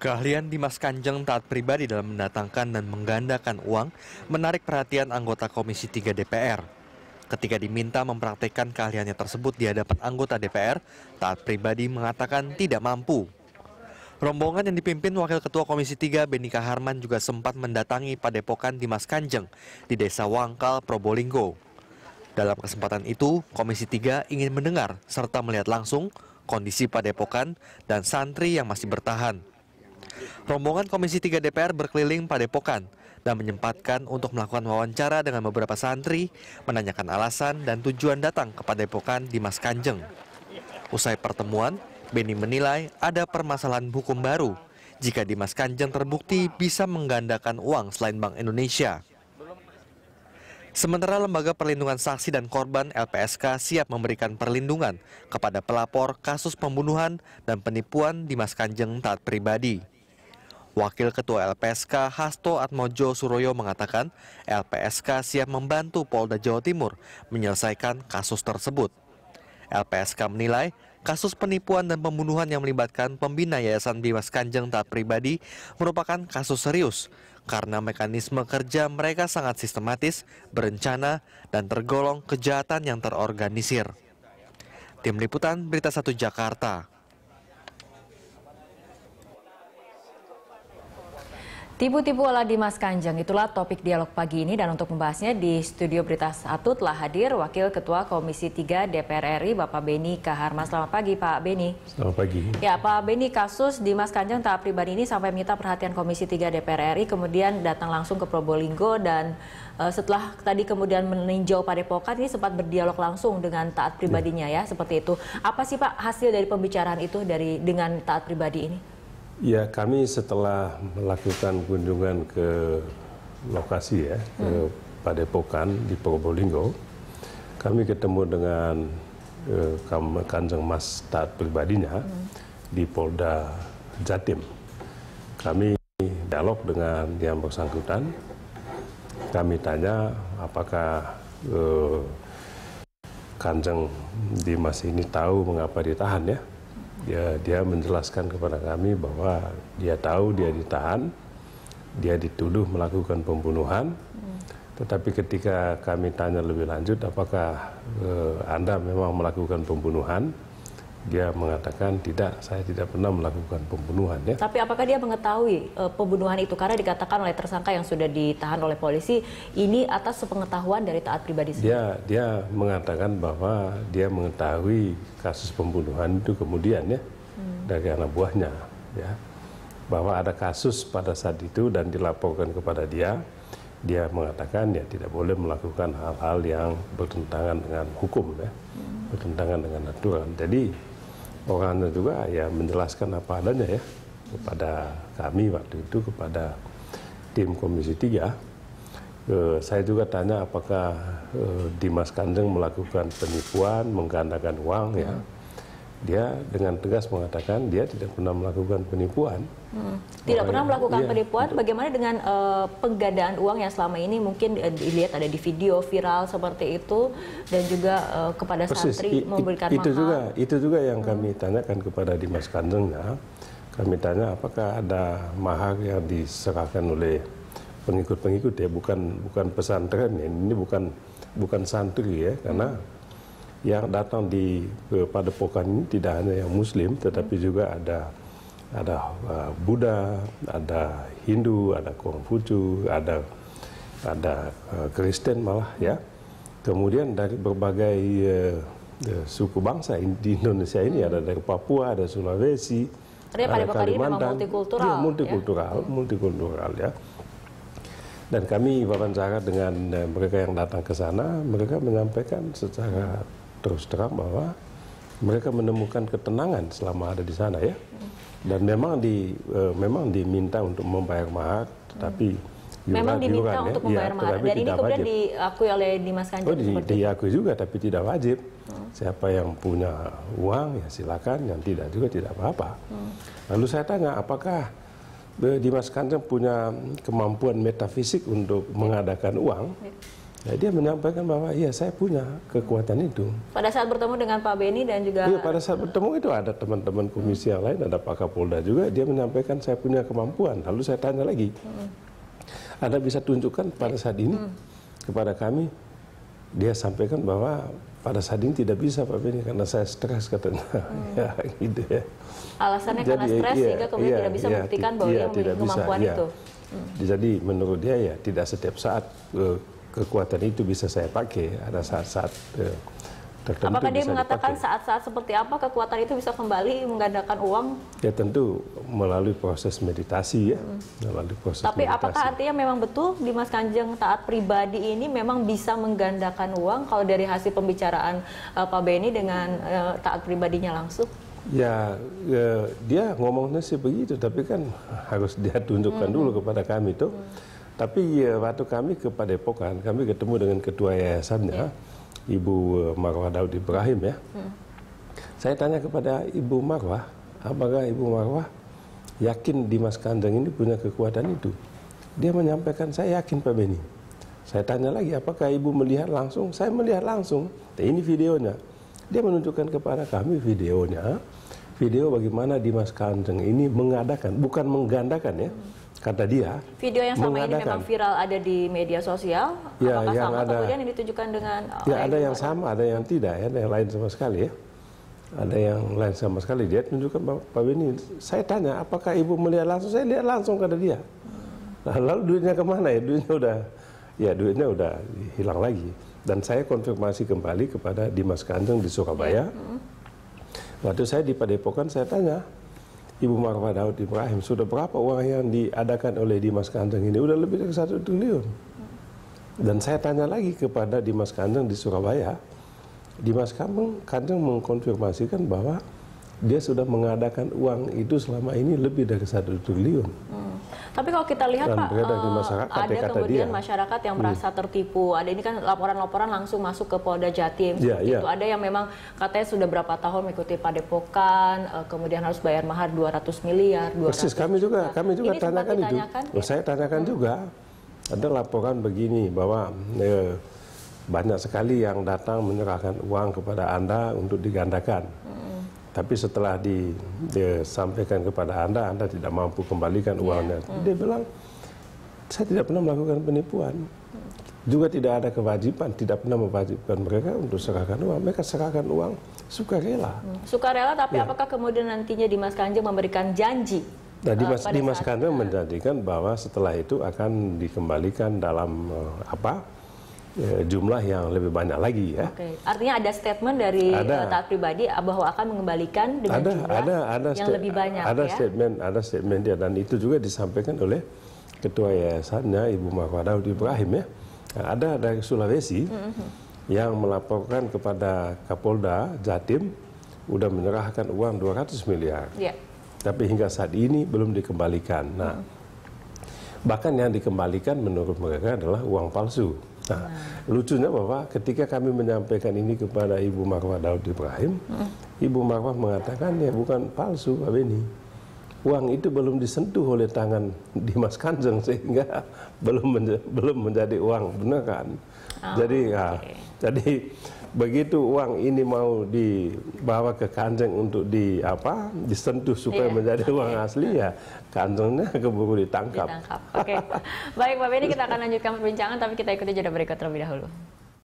Keahlian Dimas Kanjeng taat pribadi dalam mendatangkan dan menggandakan uang menarik perhatian anggota Komisi 3 DPR. Ketika diminta mempraktekkan keahliannya tersebut di hadapan anggota DPR, taat pribadi mengatakan tidak mampu. Rombongan yang dipimpin Wakil Ketua Komisi 3 Beni Kaharman juga sempat mendatangi padepokan Dimas Kanjeng di Desa Wangkal, Probolinggo. Dalam kesempatan itu, Komisi 3 ingin mendengar serta melihat langsung kondisi padepokan dan santri yang masih bertahan. Rombongan Komisi 3 DPR berkeliling Padepokan dan menyempatkan untuk melakukan wawancara dengan beberapa santri, menanyakan alasan dan tujuan datang ke Padepokan di Mas Kanjeng. Usai pertemuan, Beni menilai ada permasalahan hukum baru jika Dimas Kanjeng terbukti bisa menggandakan uang selain Bank Indonesia. Sementara Lembaga Perlindungan Saksi dan Korban LPSK siap memberikan perlindungan kepada pelapor kasus pembunuhan dan penipuan Dimas Kanjeng taat pribadi. Wakil Ketua LPSK Hasto Atmojo Suroyo mengatakan LPSK siap membantu Polda Jawa Timur menyelesaikan kasus tersebut. LPSK menilai kasus penipuan dan pembunuhan yang melibatkan pembina Yayasan Bimas Kanjeng taat pribadi merupakan kasus serius karena mekanisme kerja mereka sangat sistematis, berencana, dan tergolong kejahatan yang terorganisir. Tim Liputan Berita Satu Jakarta Tipu-tipu ala Dimas Kanjeng itulah topik dialog pagi ini dan untuk membahasnya di studio Berita Satu telah hadir Wakil Ketua Komisi 3 DPR RI Bapak Beni Kaharma. Selamat pagi Pak Beni. Selamat pagi. Ya Pak Beni kasus Dimas Kanjeng taat pribadi ini sampai menyita perhatian Komisi 3 DPR RI kemudian datang langsung ke Probolinggo dan eh, setelah tadi kemudian meninjau pada pokat ini sempat berdialog langsung dengan taat pribadinya ya. ya seperti itu. Apa sih Pak hasil dari pembicaraan itu dari dengan taat pribadi ini? Ya, kami setelah melakukan kunjungan ke lokasi ya, hmm. ke Padepokan di Probolinggo, kami ketemu dengan eh, Kanjeng Mas taat pribadinya hmm. di Polda Jatim. Kami dialog dengan yang bersangkutan, kami tanya apakah eh, Kanjeng Dimas ini tahu mengapa ditahan ya ya dia menjelaskan kepada kami bahwa dia tahu dia ditahan, dia dituduh melakukan pembunuhan. Tetapi ketika kami tanya lebih lanjut, apakah eh, Anda memang melakukan pembunuhan? dia mengatakan tidak, saya tidak pernah melakukan pembunuhan ya. Tapi apakah dia mengetahui e, pembunuhan itu karena dikatakan oleh tersangka yang sudah ditahan oleh polisi ini atas sepengetahuan dari taat pribadi sendiri? Dia dia mengatakan bahwa dia mengetahui kasus pembunuhan itu kemudian ya hmm. dari anak buahnya ya bahwa ada kasus pada saat itu dan dilaporkan kepada dia dia mengatakan ya tidak boleh melakukan hal-hal yang bertentangan dengan hukum ya hmm. bertentangan dengan aturan jadi Penganut juga ya menjelaskan apa adanya ya kepada kami waktu itu kepada tim Komisi 3 e, eh, saya juga tanya apakah e, Dimas Kanjeng melakukan penipuan, menggandakan uang ya. Hmm dia dengan tegas mengatakan dia tidak pernah melakukan penipuan. Hmm. Tidak pernah melakukan iya. penipuan. Gitu. Bagaimana dengan uh, eh, penggadaan uang yang selama ini mungkin uh, dilihat ada di video viral seperti itu dan juga uh, kepada Persis. santri I, memberikan itu juga itu juga yang hmm. kami tanyakan kepada Dimas Kandeng ya. Kami tanya apakah ada mahar yang diserahkan oleh pengikut-pengikut ya bukan bukan pesantren ya. ini bukan bukan santri ya karena hmm yang datang di padepokan ini tidak hanya yang muslim tetapi juga ada ada uh, Buddha, ada Hindu, ada Konghucu, ada ada uh, Kristen malah ya. Kemudian dari berbagai uh, suku bangsa di Indonesia ini ada dari Papua, ada Sulawesi, Artinya ada Kalimantan, multikultural, ya, multikultural, ya. multikultural ya. Dan kami wawancara dengan mereka yang datang ke sana, mereka menyampaikan secara terus terang bahwa mereka menemukan ketenangan selama ada di sana ya. Dan memang di uh, memang diminta untuk membayar mahar, tetapi yuran, memang diminta yuran, ya. untuk ya, membayar ya, mahar. Dan ini kemudian wajib. diakui oleh Dimas Kanjeng. Oh, di, diakui juga, tapi tidak wajib. Hmm. Siapa yang punya uang ya silakan, yang tidak juga tidak apa-apa. Hmm. Lalu saya tanya, apakah e, Dimas Kanjeng punya kemampuan metafisik untuk mengadakan uang? Hmm. Nah, dia menyampaikan bahwa iya saya punya kekuatan itu. Pada saat bertemu dengan Pak Beni dan juga Iya, pada saat bertemu itu ada teman-teman komisi yang lain, ada Pak Kapolda juga, dia menyampaikan saya punya kemampuan. Lalu saya tanya lagi. Hmm. Anda bisa tunjukkan pada saat ini hmm. kepada kami dia sampaikan bahwa pada saat ini tidak bisa Pak Beni karena saya stres katanya. Hmm. ya, gitu ya. Alasannya Jadi, karena stres iya, sehingga kemudian iya, tidak bisa iya, membuktikan bahwa iya, dia memiliki kemampuan bisa, itu. Hmm. Jadi menurut dia ya tidak setiap saat uh, kekuatan itu bisa saya pakai ada saat-saat eh, tertentu. Apakah dia mengatakan saat-saat seperti apa kekuatan itu bisa kembali menggandakan uang? Ya tentu melalui proses meditasi ya, melalui proses. Tapi meditasi. apakah artinya memang betul Dimas Kanjeng taat pribadi ini memang bisa menggandakan uang kalau dari hasil pembicaraan uh, Pak Beni dengan uh, taat pribadinya langsung? Ya, ya dia ngomongnya sih begitu, tapi kan harus dia tunjukkan hmm, hmm. dulu hmm. kepada kami tuh. Hmm tapi ya, waktu kami ke Padepokan, kami ketemu dengan ketua yayasannya, yeah. Ibu eh, Marwah Daud Ibrahim ya. Hmm. Saya tanya kepada Ibu Marwah, apakah Ibu Marwah yakin Dimas Kandang ini punya kekuatan itu? Dia menyampaikan, saya yakin Pak Beni. Saya tanya lagi, apakah Ibu melihat langsung? Saya melihat langsung. Nah, ini videonya. Dia menunjukkan kepada kami videonya, video bagaimana Dimas Kandang ini mengadakan, bukan menggandakan ya, hmm kata dia. Video yang sama mengadakan. ini memang viral ada di media sosial, ya, apakah yang sama ada, kemudian yang ditujukan dengan? Oh, ya ada yang sama, ada yang tidak, ya, ada yang lain sama sekali ya. Ada yang lain sama sekali. Dia tunjukkan Pak Beni. Saya tanya, apakah ibu melihat langsung? Saya lihat langsung kata dia. Nah, lalu duitnya kemana ya? Duitnya udah, ya duitnya udah hilang lagi. Dan saya konfirmasi kembali kepada Dimas Kanjeng di Surabaya. Ya. Hmm. Waktu saya di Padepokan, saya tanya, Ibu Marwah Daud Ibrahim sudah berapa uang yang diadakan oleh Dimas Kanjeng ini udah lebih dari satu triliun dan saya tanya lagi kepada Dimas Kanjeng di Surabaya Dimas Kanjeng, Kanjeng mengkonfirmasikan bahwa dia sudah mengadakan uang itu selama ini lebih dari satu triliun. Hmm. Tapi kalau kita lihat Dan Pak, di eh, masyarakat, ada ya, kemudian dia. masyarakat yang iya. merasa tertipu. Ada ini kan laporan-laporan langsung masuk ke Polda Jatim. Ya, ya. Itu ada yang memang katanya sudah berapa tahun mengikuti padepokan, eh, kemudian harus bayar mahar 200 miliar. 200 Persis kami juga, nah, kami juga ini tanyakan itu. Oh, ya? saya tanyakan hmm. juga. Ada laporan begini bahwa eh, banyak sekali yang datang menyerahkan uang kepada anda untuk digandakan. Hmm tapi setelah disampaikan kepada Anda, Anda tidak mampu kembalikan iya. uangnya. Yeah. Hmm. Dia bilang, saya tidak pernah melakukan penipuan. Juga tidak ada kewajiban, tidak pernah mewajibkan mereka untuk serahkan uang. Mereka serahkan uang sukarela. Hmm. Sukarela, tapi ya. apakah kemudian nantinya Dimas Kanjeng memberikan janji? Nah, eh, Dimas, Dimas Kanjeng menjanjikan bahwa setelah itu akan dikembalikan dalam eh, apa? Eh, jumlah yang lebih banyak lagi ya. okay. artinya ada statement dari eh, ada, taat pribadi ah, bahwa akan mengembalikan dengan ada, jumlah ada, ada yang lebih banyak. Ada ya? statement, ada statement dia dan itu juga disampaikan oleh ketua yayasannya Ibu Mahfadaud Ibrahim ya. Nah, ada dari Sulawesi mm -hmm. yang melaporkan kepada Kapolda Jatim sudah menyerahkan uang 200 miliar. Yeah. Tapi hingga saat ini belum dikembalikan. Nah, mm-hmm. bahkan yang dikembalikan menurut mereka adalah uang palsu. Nah, lucunya bahwa ketika kami menyampaikan ini kepada Ibu Marwah Daud Ibrahim, hmm. Ibu Marwah mengatakan ya bukan palsu Pak Beni uang itu belum disentuh oleh tangan Dimas Kanjeng sehingga belum menja belum menjadi uang benar kan oh, jadi okay. ya, jadi begitu uang ini mau dibawa ke Kanjeng untuk di apa disentuh supaya yeah. menjadi uang asli ya Kanjengnya keburu ditangkap. Ditangkap. Okay. Baik Pak Benny kita akan lanjutkan perbincangan tapi kita ikuti jeda berikut terlebih dahulu.